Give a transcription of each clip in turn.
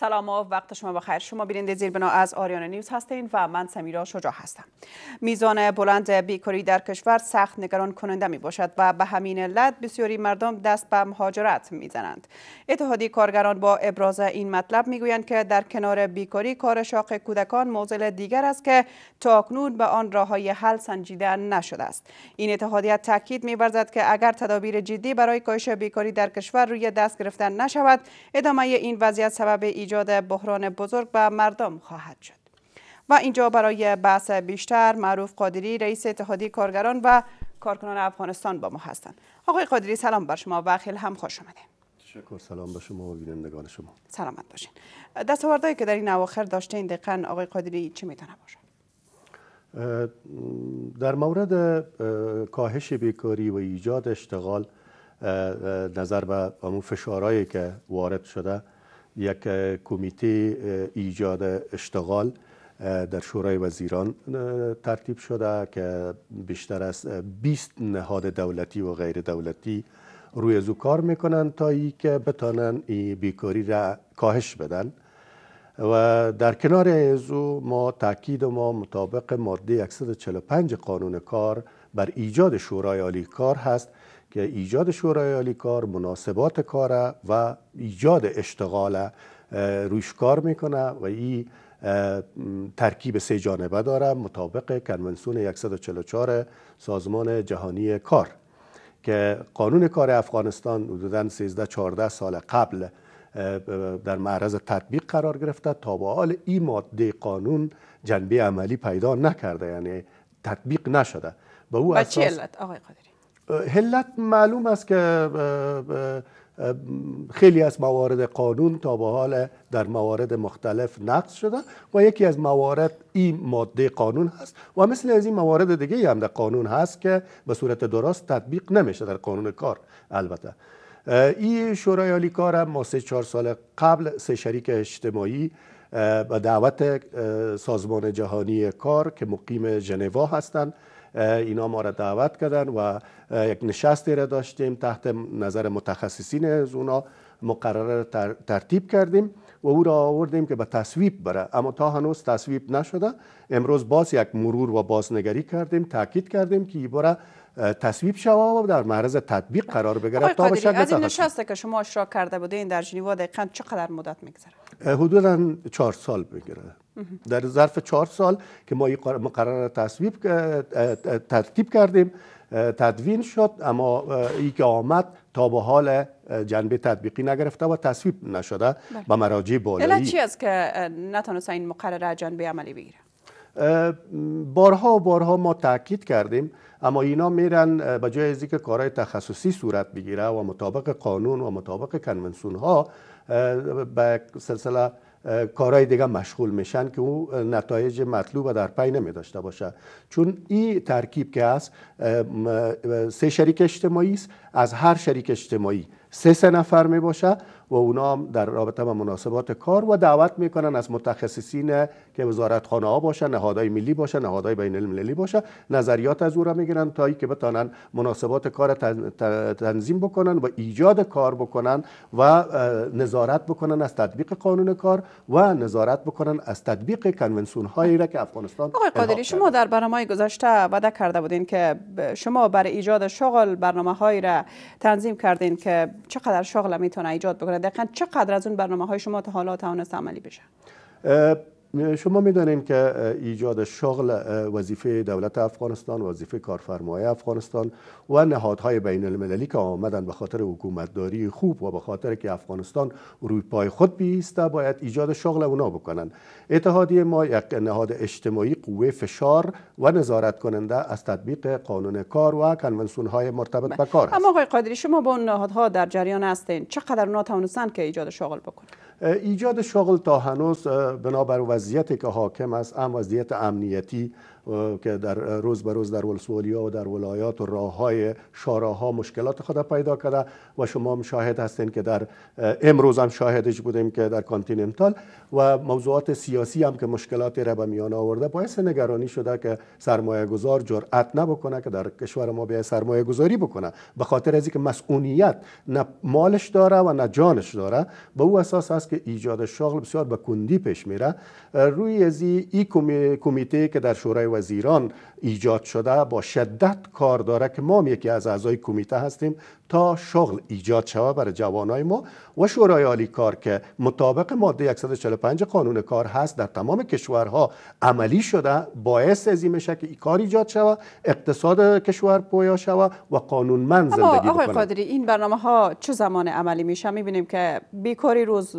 سلام و وقت شما بخیر شما بیننده زیر بنا از آریانا نیوز هستین و من سمیرا شجاع هستم میزان بلند بیکاری در کشور سخت نگران کننده می باشد و به همین علت بسیاری مردم دست به مهاجرت میزنند اتحادی کارگران با ابراز این مطلب میگویند که در کنار بیکاری کار شاق کودکان موزل دیگر است که تاکنون به آن راههای حل سنجیده نشده است این اتحادیه تاکید میورزد که اگر تدابیر جدی برای کاهش بیکاری در کشور روی دست گرفتن نشود ادامه این وضعیت سبب ایجاد بحران بزرگ به مردم خواهد شد و اینجا برای بحث بیشتر معروف قادری رئیس اتحادی کارگران و کارکنان افغانستان با ما هستند آقای قادری سلام بر شما و خیلی هم خوش آمده شکر سلام به شما و بینندگان شما سلامت باشین دستاوردهایی که در این اواخر داشتین دقیقا آقای قادری چی میتونه باشه در مورد کاهش بیکاری و ایجاد اشتغال نظر به همون فشارهایی که وارد شده یک کمیته ایجاد اشتغال در شورای وزیران ترتیب شده که بیشتر از 20 نهاد دولتی و غیر دولتی روی از کار میکنن تا ای که بتانن این بیکاری را کاهش بدن و در کنار از ما تاکید ما مطابق ماده 145 قانون کار بر ایجاد شورای عالی کار هست ایجاد شورای عالی کار مناسبات کاره و ایجاد اشتغال روش کار میکنه و این ترکیب سه جانبه داره مطابق کنونسیون 144 سازمان جهانی کار که قانون کار افغانستان حدودا 13 14 سال قبل در معرض تطبیق قرار گرفته تا به حال این ماده قانون جنبه عملی پیدا نکرده یعنی تطبیق نشده به او علت آقای قادری حلت معلوم است که خیلی از موارد قانون تا به حال در موارد مختلف نقص شده و یکی از موارد این ماده قانون هست و مثل از این موارد دیگه هم در قانون هست که به صورت درست تطبیق نمیشه در قانون کار البته این شورای عالی کار هم ما سه چهار سال قبل سه شریک اجتماعی به دعوت سازمان جهانی کار که مقیم ژنوا هستند اینا ما را دعوت کردن و یک نشستی را داشتیم تحت نظر متخصصین از اونا مقرره را ترتیب کردیم و او را آوردیم که به تصویب بره اما تا هنوز تصویب نشده امروز باز یک مرور و بازنگری کردیم تاکید کردیم که این باره تصویب شوا و در معرض تطبیق قرار بگیرد تا به از این نشسته که شما اشراک کرده بودین در جنیوا دقیقا چقدر مدت میگذره حدودا چهار سال میگیره. در ظرف چهار سال که ما این مقرر تصویب ترتیب کردیم تدوین شد اما ای که آمد تا به حال جنبه تطبیقی نگرفته و تصویب نشده به مراجع بالایی علت چی است که نتانست این مقرره جنبه عملی بگیره بارها و بارها ما تاکید کردیم اما اینا میرن به جای از که کارهای تخصصی صورت بگیره و مطابق قانون و مطابق کنونسون ها به سلسله کارهای دیگه مشغول میشن که او نتایج مطلوب و در پی نمی داشته باشه چون این ترکیب که هست سه شریک اجتماعی است از هر شریک اجتماعی سه سه نفر می باشه و اونا در رابطه با مناسبات کار و دعوت میکنن از متخصصین که وزارتخانه ها باشن نهادهای ملی باشن نهادهای بین المللی باشن نظریات از او را میگیرن تا که بتانن مناسبات کار تنظیم بکنن و ایجاد کار بکنن و نظارت بکنن از تطبیق قانون کار و نظارت بکنن از تطبیق کنونسیون هایی را که افغانستان آقای قادری شما در برنامه گذشته وعده کرده بودین که شما برای ایجاد شغل برنامه هایی را تنظیم کردین که چقدر شغل میتونه ایجاد بکنه دقیقا چقدر از اون برنامه های شما تا حالا توانست عملی بشه شما میدانین که ایجاد شغل وظیفه دولت افغانستان وظیفه کارفرمای افغانستان و نهادهای بین المللی که آمدن به خاطر حکومتداری خوب و به خاطر که افغانستان روی پای خود بیسته باید ایجاد شغل اونا بکنن اتحادیه ما یک نهاد اجتماعی قوه فشار و نظارت کننده از تطبیق قانون کار و کنونسون های مرتبط بله. به کار است اما آقای قادری شما با اون نهادها در جریان هستین چقدر اونا توانستن که ایجاد شغل بکنن ایجاد شغل تا هنوز بنابر وضعیتی که حاکم است هم وضعیت امنیتی که در روز به روز در ولسوالیا و در ولایات و راه های ها مشکلات خدا پیدا کرده و شما هم شاهد هستین که در امروز هم شاهدش بودیم که در کانتیننتال و موضوعات سیاسی هم که مشکلات را به میان آورده باعث نگرانی شده که سرمایه گذار جرأت نبکنه که در کشور ما بیای سرمایه گذاری بکنه به خاطر از اینکه مسئولیت نه مالش داره و نه جانش داره به او اساس است که ایجاد شغل بسیار به کندی پیش میره روی ازی ای کمیته که در شورای وزیران ایجاد شده با شدت کار داره که ما یکی از اعضای کمیته هستیم تا شغل ایجاد شود برای جوانای ما و شورای عالی کار که مطابق ماده 145 قانون کار هست در تمام کشورها عملی شده باعث از این میشه که ای کار ایجاد شود اقتصاد کشور پویا شود و قانونمند زندگی بکنه آقای قادری این برنامه ها چه زمان عملی میشه میبینیم که بیکاری روز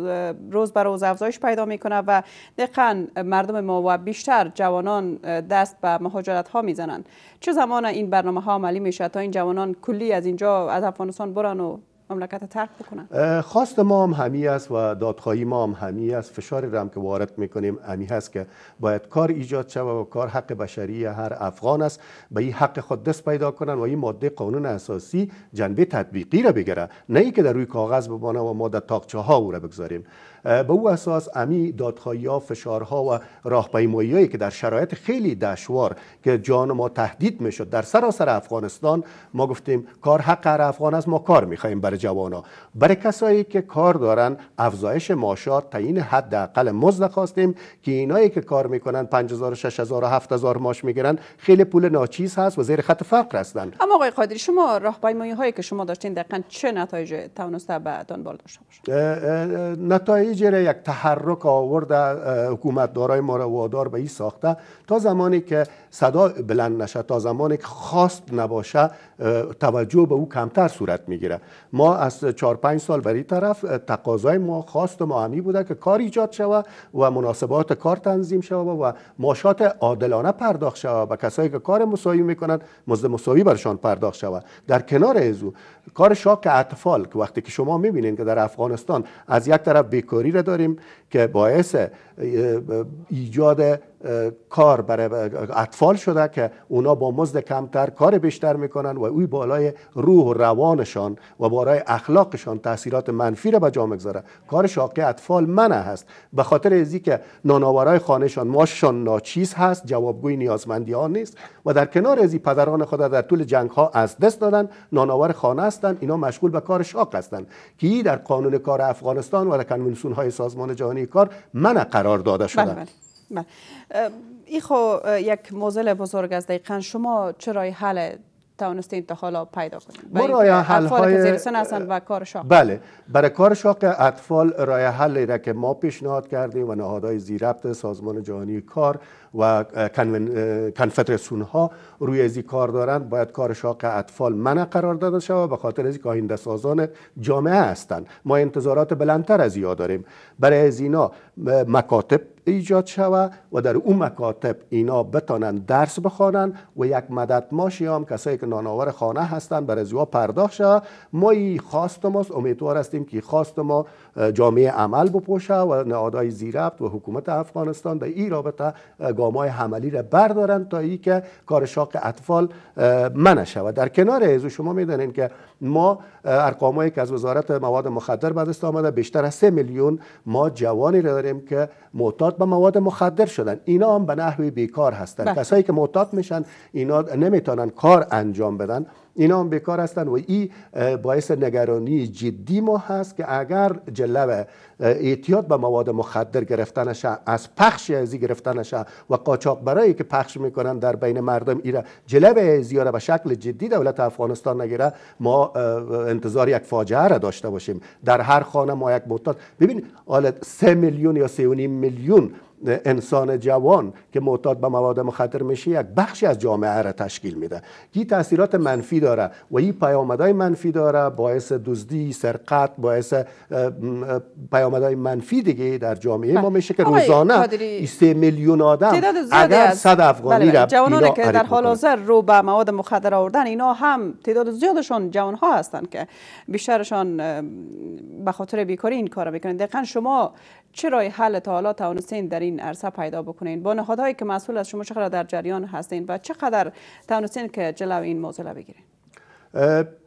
روز بر روز افزایش پیدا میکنه و دقیقا مردم ما و بیشتر جوانان دست دست به مهاجرت ها میزنند چه زمان این برنامه ها عملی میشه تا این جوانان کلی از اینجا از افغانستان برن و مملکت ترک بکنن خواست ما هم همی است و دادخواهی ما هم همی است فشاری هم که وارد میکنیم همی هست که باید کار ایجاد شود و کار حق بشری هر افغان است به این حق خود دست پیدا کنن و این ماده قانون اساسی جنبه تطبیقی را بگیره نه که در روی کاغذ بمانه و ما در تاقچه ها او را بگذاریم به او اساس امی دادخواهی ها فشارها و راهپیمایی هایی که در شرایط خیلی دشوار که جان ما تهدید میشد در سراسر افغانستان ما گفتیم کار حق هر افغان است ما کار میخواهیم برای ها برای کسایی که کار دارن افزایش معاشات تعیین حداقل مزد خواستیم که اینایی که کار میکنن 5000 6000 7000 ماش میگیرن خیلی پول ناچیز هست و زیر خط فقر هستن اما آقای قادری شما راهپیمایی هایی که شما داشتین دقیقاً چه نتایج توانسته به دنبال داشته باشه نتایج جره یک تحرک آورده حکومت دارای ما را وادار به این ساخته تا زمانی که صدا بلند نشه تا زمانی که خواست نباشه توجه به او کمتر صورت میگیره ما از 4 پنج سال بری طرف تقاضای ما خواست ما همی بوده که کار ایجاد شوه و مناسبات کار تنظیم شوه و ماشات عادلانه پرداخت شوه و کسایی که کار مساوی میکنند مزد مساوی برشان پرداخت شوه در کنار ازو کار شاک اطفال که وقتی که شما میبینید که در افغانستان از یک طرف بیکاری تئوری داریم که باعث ایجاد کار برای اطفال شده که اونا با مزد کمتر کار بیشتر میکنن و اوی بالای روح و روانشان و بالای اخلاقشان تاثیرات منفی را به جا میگذاره کار شاقه اطفال منه هست به خاطر ازی که ناناورای خانهشان ماششان ناچیز هست جوابگوی نیازمندی ها نیست و در کنار ازی پدران خود در طول جنگ ها از دست دادن ناناور خانه هستند اینا مشغول به کار شاق هستند که در قانون کار افغانستان و در های سازمان جهانی کار منع قرار داده شده. بله، بله. ای خو یک موزل بزرگ است دقیقا شما چرا حل توانست تا حالا پیدا کنید ما حل های و کار شاق بله برای کار شاق اطفال رای حل را که ما پیشنهاد کردیم و نهادهای زیربط سازمان جهانی کار و کنفدراسیون ها روی ازی کار دارند باید کار شاق اطفال منع قرار داده شود به خاطر از که سازان جامعه هستند ما انتظارات بلندتر از ایا داریم برای از اینا مکاتب ایجاد شود و در اون مکاتب اینا بتانند درس بخوانند و یک مدد ماشی هم کسایی که ناناور خانه هستند برای از پرداخت شود ما ای خواست ماست امیدوار هستیم که خواست ما جامعه عمل بپوشه و نهادهای زیربط و حکومت افغانستان در این رابطه گامای عملی را بردارند تا ای که کار شاق اطفال منع شود در کنار ازو شما میدانین که ما ارقامی که از وزارت مواد مخدر به دست آمده بیشتر از 3 میلیون ما جوانی را داریم که معتاد به مواد مخدر شدن اینا هم به نحوی بیکار هستن بله. کسایی که معتاد میشن اینا نمیتونن کار انجام بدن اینا هم بیکار هستن و این باعث نگرانی جدی ما هست که اگر جلب اعتیاد به مواد مخدر گرفتنش از پخش ازی گرفتنش و قاچاق برایی که پخش میکنن در بین مردم ایرا جلب زیاره به شکل جدی دولت افغانستان نگیره ما انتظار یک فاجعه را داشته باشیم در هر خانه ما یک معتاد ببین حالت سه میلیون یا سه میلیون انسان جوان که معتاد به مواد مخدر میشه یک بخشی از جامعه را تشکیل میده این تاثیرات منفی داره و این پیامدهای منفی داره باعث دزدی سرقت باعث پیامدهای منفی دیگه در جامعه ما بله. میشه که روزانه 3 میلیون آدم اگر 100 افغانی بله، را بله، جوانانی که در حال حاضر رو به مواد مخدر آوردن اینا هم تعداد زیادشون جوان ها هستند که بیشترشان به خاطر بیکاری این کارا میکنن دقیقاً شما چه رای حل تا حالا توانستین در این عرصه پیدا بکنین با نهادهایی که مسئول از شما چقدر در جریان هستین و چقدر توانستین که جلو این موضوع بگیرین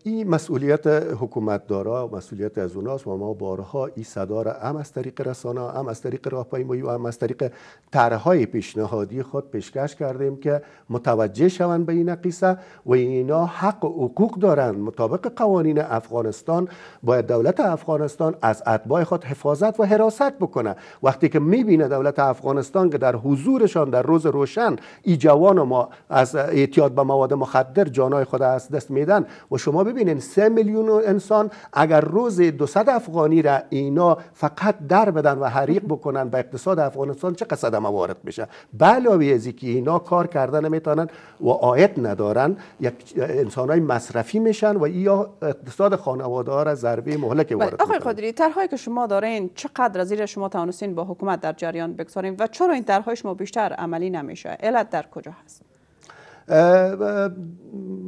این مسئولیت و مسئولیت از اوناست و ما بارها این صدا را هم از طریق رسانه هم از طریق راهپیمایی و هم از طریق طرحهای پیشنهادی خود پیشکش کردیم که متوجه شوند به این قصه و اینا حق و حقوق دارند مطابق قوانین افغانستان باید دولت افغانستان از اتباع خود حفاظت و حراست بکنه وقتی که میبینه دولت افغانستان که در حضورشان در روز روشن ای جوان ما از اعتیاد به مواد مخدر جانای خود از دست میدن و شما ببینین سه میلیون انسان اگر روز 200 افغانی را اینا فقط در بدن و حریق بکنن به اقتصاد افغانستان چه صدمه وارد میشه علاوه از که اینا کار کردن میتونن و آیت ندارن یک انسان های مصرفی میشن و یا اقتصاد خانواده ها را ضربه مهلک بله، وارد آقای قدری طرحهایی که شما دارین چقدر زیر شما توانستین با حکومت در جریان بگذارین و چرا این طرحهای شما بیشتر عملی نمیشه علت در کجا هست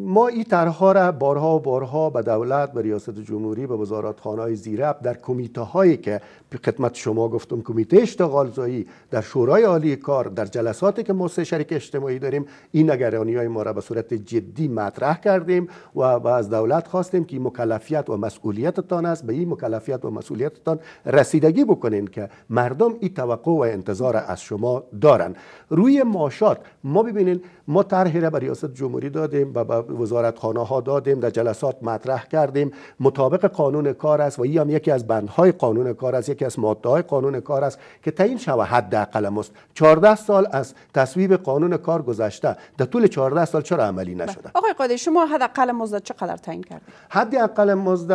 ما این طرحها را بارها و بارها به دولت به ریاست جمهوری به وزارت های زیرب در کمیته هایی که خدمت شما گفتم کمیته اشتغال زایی در شورای عالی کار در جلساتی که ما سه شریک اجتماعی داریم این نگرانی های ما را به صورت جدی مطرح کردیم و از دولت خواستیم که مکلفیت و مسئولیتتان است به این مکلفیت و مسئولیتتان رسیدگی بکنین که مردم این توقع و انتظار از شما دارن روی ماشات ما ببینین ما طرح به ریاست جمهوری دادیم و به وزارتخانه ها دادیم در جلسات مطرح کردیم مطابق قانون کار است و این هم یکی از بندهای قانون کار است یکی از ماده های قانون کار است که تعیین حد حداقل مست 14 سال از تصویب قانون کار گذشته در طول 14 سال چرا عملی بله. نشده آقای قاضی شما اقل مزد چقدر تعیین کردید اقل مزد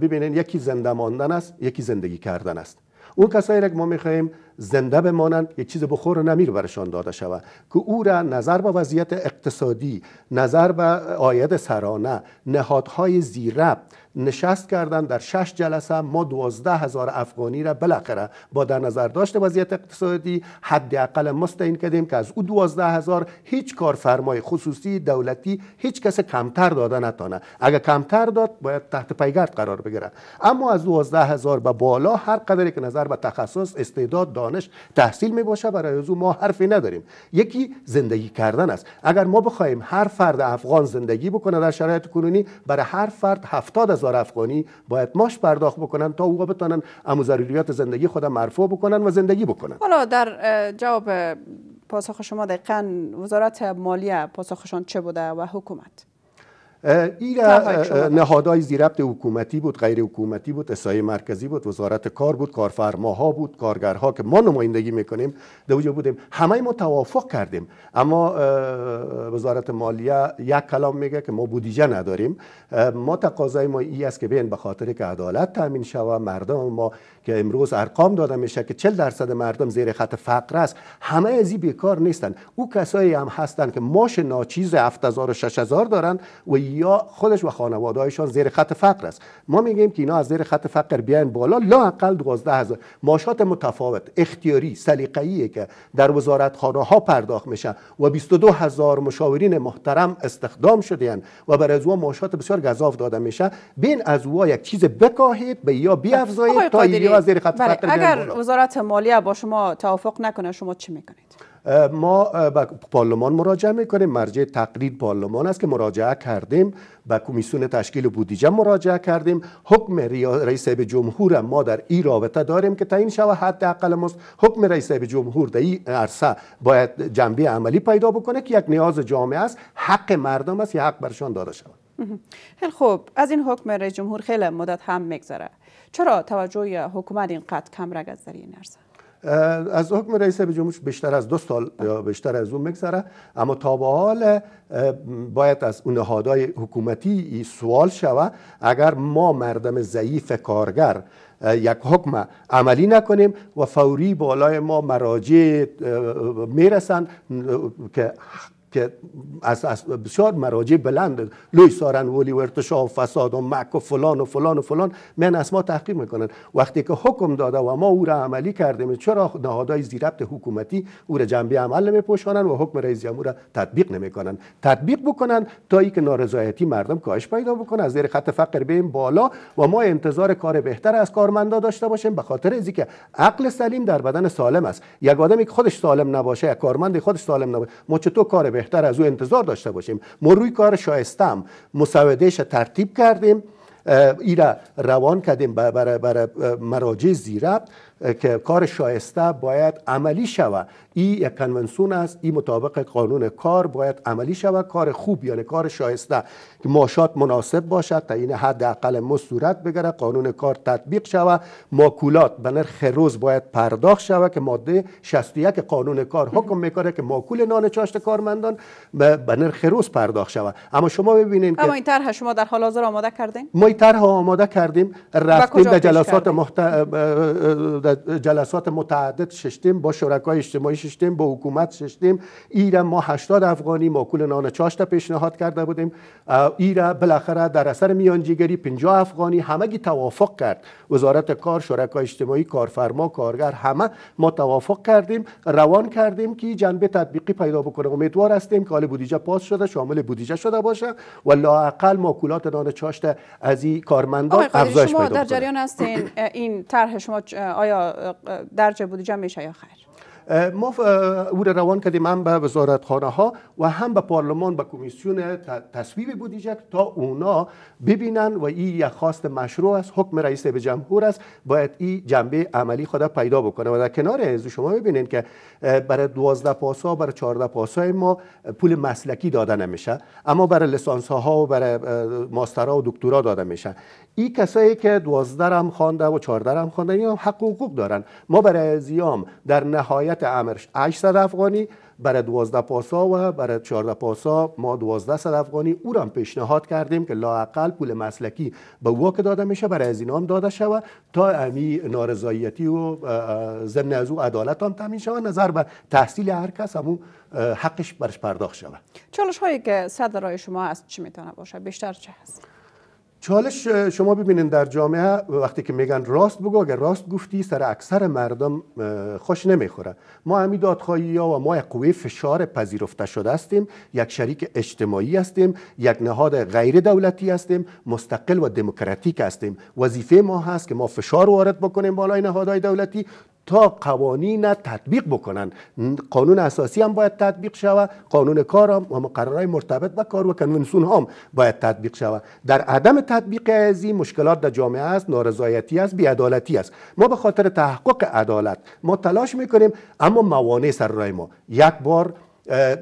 ببینید یکی زنده ماندن است یکی زندگی کردن است اون کسایی را که ما میخواهیم زنده بمانند یک چیز بخور و نمیر برشان داده شود که او را نظر به وضعیت اقتصادی نظر به آید سرانه نهادهای زیرب نشست کردن در شش جلسه ما دوازده هزار افغانی را بالاخره با در نظر داشته وضعیت اقتصادی حداقل مستعین کردیم که از او دوازده هزار هیچ فرمای خصوصی دولتی هیچ کس کمتر داده نتانه اگر کمتر داد باید تحت پیگرد قرار بگیره اما از دوازده هزار به بالا هر قدری که نظر به تخصص استعداد دانش تحصیل می باشه برای از ما حرفی نداریم یکی زندگی کردن است اگر ما بخوایم هر فرد افغان زندگی بکنه در شرایط کنونی برای هر فرد هفتاد هزار افغانی باید ماش پرداخت بکنن تا او بتانن امو ضروریات زندگی خود مرفوع بکنن و زندگی بکنن حالا در جواب پاسخ شما دقیقا وزارت مالیه پاسخشان چه بوده و حکومت این نهادهای زیربط حکومتی بود غیر حکومتی بود اسای مرکزی بود وزارت کار بود کارفرماها بود کارگرها که ما نمایندگی میکنیم در وجود بودیم همه ما توافق کردیم اما وزارت مالیه یک کلام میگه که ما بودیجه نداریم ما تقاضای ما ای است که بین به خاطر که عدالت تامین شوه مردم ما که امروز ارقام داده میشه که 40 درصد مردم زیر خط فقر است همه از بیکار نیستن او کسایی هم هستن که ماش ناچیز 7000 و 6000 دارن و یا خودش و خانوادهایشان زیر خط فقر است ما میگیم که اینا از زیر خط فقر بیان بالا لا 12 هزار ماشات متفاوت اختیاری سلیقه‌ای که در خانه ها پرداخت میشه و 22 هزار مشاورین محترم استخدام شدهاند و بر از ماشات بسیار گزاف داده میشه بین از او یک چیز بکاهید به یا بیافزایید تا زیر خط بله، فقر اگر وزارت مالیه با شما توافق نکنه شما چی میکنید ما به پارلمان مراجعه میکنیم مرجع تقلید پارلمان است که مراجعه کردیم به کمیسیون تشکیل بودیجه مراجعه کردیم حکم رئیس جمهور ما در این رابطه داریم که تعیین شود حداقل ماست حکم رئیس جمهور در این عرصه باید جنبه عملی پیدا بکنه که یک نیاز جامعه است حق مردم است یا حق برشان داده شود خیلی خوب از این حکم رئیس جمهور خیلی مدت هم میگذره چرا توجه حکومت اینقدر کم رگ از در این از حکم رئیس جمهور بیشتر از دو سال یا بیشتر از اون میگذره اما تا به حال باید از اون نهادهای حکومتی سوال شوه اگر ما مردم ضعیف کارگر یک حکم عملی نکنیم و فوری بالای ما مراجع میرسند که که از, از بسیار مراجع بلند لوی سارن ولی و و فساد و مک و فلان و فلان و فلان من از ما تحقیق میکنن وقتی که حکم داده و ما او را عملی کردیم چرا نهادهای زیربط حکومتی او را جنبه عمل نمیپوشانن و حکم رئیس جمهور را تطبیق نمیکنن تطبیق بکنن تا ای که نارضایتی مردم کاهش پیدا بکنه از زیر خط فقر بیم بالا و ما انتظار کار بهتر از کارمندا داشته باشیم به خاطر ازی که عقل سلیم در بدن سالم است یک آدمی که خودش سالم نباشه یک کارمند خودش سالم نباشه ما چطور کار بهتر بهتر از او انتظار داشته باشیم ما روی کار شایستم مساودهش ترتیب کردیم ای روان کردیم برای بر مراجع زیرب که کار شایسته باید عملی شود ای یک کنونسون است ای مطابق قانون کار باید عملی شود کار خوب یعنی کار شایسته که ماشات مناسب باشد این حد اقل مصورت بگره قانون کار تطبیق شود ماکولات به نرخ روز باید پرداخت شود که ماده 61 قانون کار حکم میکنه که ماکول نان چاشت کارمندان به نرخ روز پرداخت شود اما شما ببینید اما این طرح شما در حال حاضر آماده کردیم؟ ما این طرح آماده کردیم رفتیم در جلسات جلسات متعدد ششتیم با شرکای اجتماعی سیستم با حکومت ششتیم ایره ما 80 افغانی ماکول نان چاشت پیشنهاد کرده بودیم ایره بالاخره در اثر میانجیگری 50 افغانی همگی توافق کرد وزارت کار شرکای اجتماعی کارفرما کارگر همه ما توافق کردیم روان کردیم که جنبه تطبیقی پیدا بکنه امیدوار هستیم که حال بودجه پاس شده شامل بودیجه شده باشه و لااقل ماکولات نان چاشت از این کارمندان افزایش در جریان هستین این طرح شما آیا بودیجه ما او را روان کردیم هم به خانه ها و هم به پارلمان به کمیسیون تصویب بودجه تا اونا ببینن و این یک خواست مشروع است حکم رئیس به جمهور است باید این جنبه عملی خود پیدا بکنه و در کنار از شما ببینید که برای 12 پاسا برای 14 پاسا ما پول مسلکی داده نمیشه اما برای لسانس ها و برای ماسترا و دکترا داده میشه این کسایی که 12 هم خوانده و 14 هم خوانده اینا حق و حقوق دارن ما برای زیام در نهایت جمعیت امرش 8 افغانی برای 12 پاسا و برای 14 پاسا ما 12 صد افغانی او را پیشنهاد کردیم که لاقل پول مسلکی به او که داده میشه برای از اینام داده شود تا امی نارضایتی و ضمن از او عدالت هم تامین شود نظر به تحصیل هر کس همون حقش برش پرداخت شود چالش هایی که صد شما است چی میتونه باشه بیشتر چه هست چالش شما ببینید در جامعه وقتی که میگن راست بگو اگر راست گفتی سر اکثر مردم خوش نمیخوره ما همی دادخواهی ها و ما یک قوی فشار پذیرفته شده هستیم یک شریک اجتماعی هستیم یک نهاد غیر دولتی هستیم مستقل و دموکراتیک هستیم وظیفه ما هست که ما فشار وارد بکنیم بالای نهادهای دولتی تا قوانین تطبیق بکنن قانون اساسی هم باید تطبیق شود قانون کار هم و مقررات مرتبط با کار و کنونسون هم باید تطبیق شود در عدم تطبیق از مشکلات در جامعه است نارضایتی است بیعدالتی است ما به خاطر تحقق عدالت ما تلاش میکنیم اما موانع سر رای ما یک بار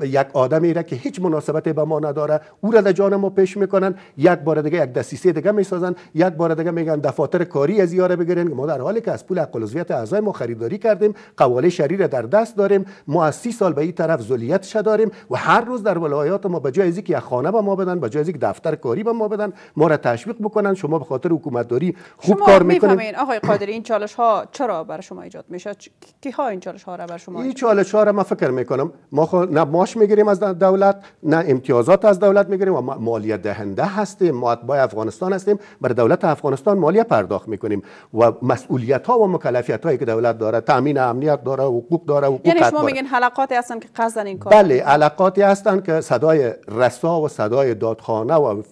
یک آدمی را که هیچ مناسبتی به ما نداره او را در جان ما پیش میکنن یک بار دیگه یک دسیسه دیگه میسازن یک بار دیگه میگن دفاتر کاری از یاره بگیرن ما در حالی که از پول حق عضویت اعضای ما خریداری کردیم قواله شریر در دست داریم ما از سی سال به این طرف ذلیتش داریم و هر روز در ولایات ما به جای اینکه یک خانه به ما بدن به جای اینکه دفتر کاری به ما بدن ما را تشویق بکنن شما به خاطر داری خوب کار میکنید آقای قادری این چالش ها چرا برای شما ایجاد میشه کی ها این چالش ها را شما این چالش ها را من فکر میکنم ما نه ماش میگیریم از دولت نه امتیازات از دولت میگیریم و مالیه دهنده هستیم ما اتباع افغانستان هستیم بر دولت افغانستان مالیه پرداخت میکنیم و مسئولیت ها و مکلفیت هایی که دولت داره تامین امنیت داره حقوق داره حقوق یعنی شما میگین حلقاتی هستن که قصدن این کار بله حلقاتی هستن که صدای رسا و صدای دادخانه و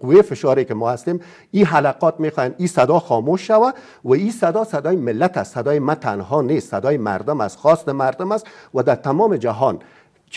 قوی فشاری که ما هستیم این حلقات میخوان این صدا خاموش شوه و این صدا صدای ملت است صدای ما تنها نیست صدای مردم است خواست مردم است و در تمام جهان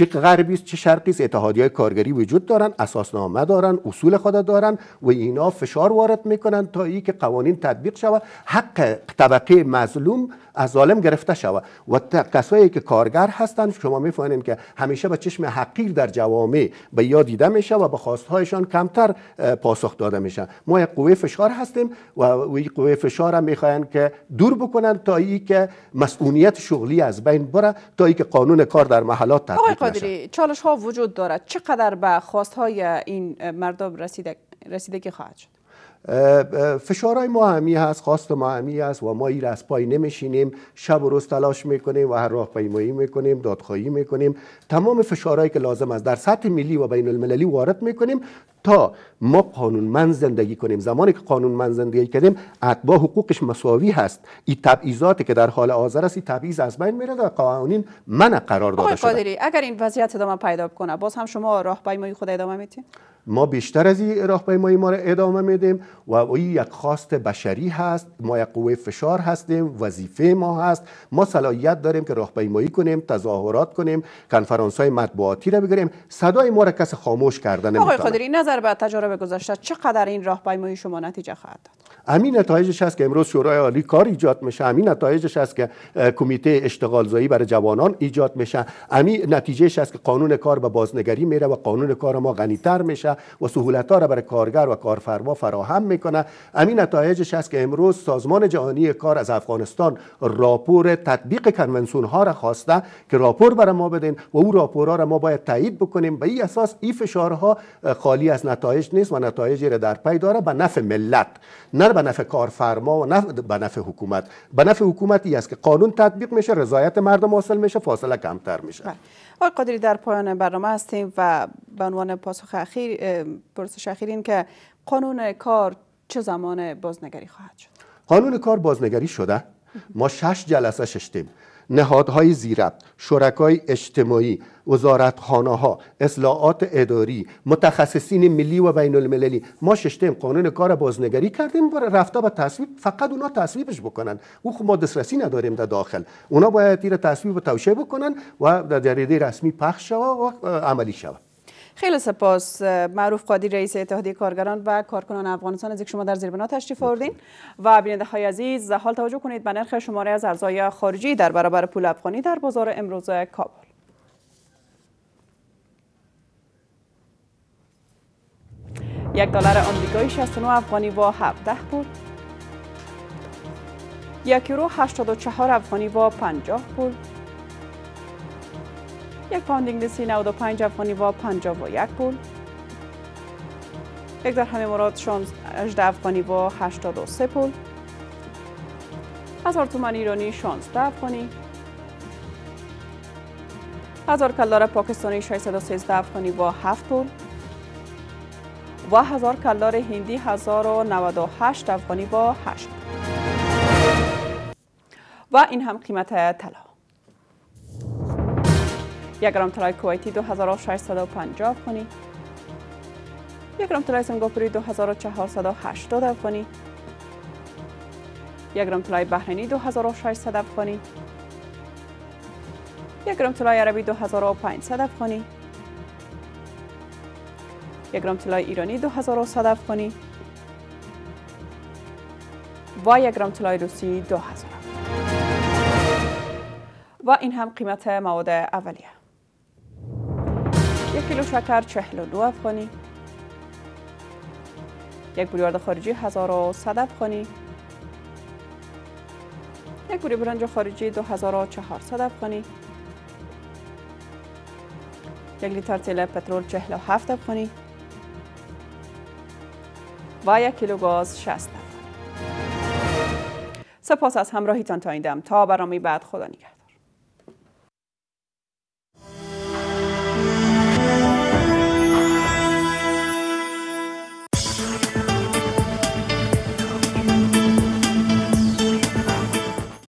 چه غربی است چه شرقی است اتحادیه کارگری وجود دارند، اساسنامه دارن اصول خود دارند و اینا فشار وارد میکنن تا ای که قوانین تطبیق شود حق طبقه مظلوم از ظالم گرفته شود و کسایی که کارگر هستند شما میفهمین که همیشه به چشم حقیر در جوامع به یاد دیده میشه و به خواستهایشان کمتر پاسخ داده میشن ما یک قوه فشار هستیم و این قوه فشار هم میخواین که دور بکنن تا ای که مسئولیت شغلی از بین بره تا ای که قانون کار در محلات تطبیق قادری چالش ها وجود دارد چقدر به خواست های این مردم رسیده, که خواهد شد فشارهای ما همی هست خواست ما همی هست و ما ایر از پای نمیشینیم شب و روز تلاش میکنیم و هر راه پیمایی میکنیم دادخواهی میکنیم تمام فشارهایی که لازم است در سطح ملی و بین المللی وارد میکنیم تا ما قانون قانونمند زندگی کنیم زمانی که قانونمند زندگی کردیم اتباع حقوقش مساوی هست این تبعیضاتی که در حال حاضر است این تبعیض از بین میره و قوانین من قرار داده شده قادری اگر این وضعیت ادامه پیدا کنه باز هم شما راهپیمایی خود ادامه میدید ما بیشتر از این راهپیمایی ما را ادامه میدیم و این یک خواست بشری هست ما یک قوه فشار هستیم وظیفه ما هست ما صلاحیت داریم که راهپیمایی کنیم تظاهرات کنیم کنفرانس های مطبوعاتی را بگیریم صدای ما را کس خاموش کردن آقای نظر به تجارب گذشته چقدر این راهپیمایی شما نتیجه خواهد داد همین نتایجش هست که امروز شورای عالی کار ایجاد میشه همین نتایجش هست که کمیته اشتغال زایی برای جوانان ایجاد میشه همین نتیجهش هست که قانون کار به بازنگری میره و قانون کار ما غنیتر میشه و سهولت ها را برای کارگر و کارفرما فراهم میکنه همین نتایجش هست که امروز سازمان جهانی کار از افغانستان راپور تطبیق کنونسون ها را خواسته که راپور برای ما بدین و او راپورها را ما باید تایید بکنیم به این اساس این فشارها خالی از نتایج نیست و نتایجی را در پی داره به نفع ملت نه به نفع کارفرما و نه به نفع حکومت به نفع حکومتی است که قانون تطبیق میشه رضایت مردم حاصل میشه فاصله کمتر میشه بله. آقای قادری در پایان برنامه هستیم و به عنوان پاسخ اخیر پرسش اخیر این که قانون کار چه زمان بازنگری خواهد شد قانون کار بازنگری شده ما شش جلسه ششتیم نهادهای زیرب شرکای اجتماعی وزارتخانه ها اصلاحات اداری متخصصین ملی و بین المللی ما ششتیم قانون کار بازنگری کردیم و رفته به تصویب فقط اونا تصویبش بکنن او خب ما دسترسی نداریم در داخل اونا باید تیر تصویب و توشه بکنن و در جریده رسمی پخش شود و عملی شود خیلی سپاس معروف قادی رئیس اتحادیه کارگران و کارکنان افغانستان از شما در زیر تشریف آوردین و بیننده های عزیز حال توجه کنید به نرخ شماره از ارزهای خارجی در برابر پول افغانی در بازار امروز کابل یک دلار آمریکایی 69 افغانی و 17 پول یک یورو 84 افغانی و 50 پول یک پوند انگلیسی 95 افغانی و 51 پول یک همه مراد 16 افغانی و 83 پول هزار تومن ایرانی 16 افغانی هزار کلدار پاکستانی 613 افغانی و 7 پول و هزار کلدار هندی 1098 افغانی و 8 و این هم قیمت طلا یک گرم طلای کویتی 2650 افغانی یک گرم طلای سنگاپوری 2480 افغانی یک گرم طلای بحرینی 2600 افغانی یک گرم طلای عربی 2500 افغانی یک گرم طلای ایرانی 2100 افغانی و یک گرم طلای روسی 2000 و این هم قیمت مواد اولیه یک کیلو شکر 42 افغانی یک بریارد خارجی 1100 افغانی یک بری برنج خارجی 2400 افغانی یک لیتر تیل پترول 47 افغانی و یک کیلو گاز 60 افغانی سپاس از همراهیتان تا این دم تا برنامه بعد خدا نگهدار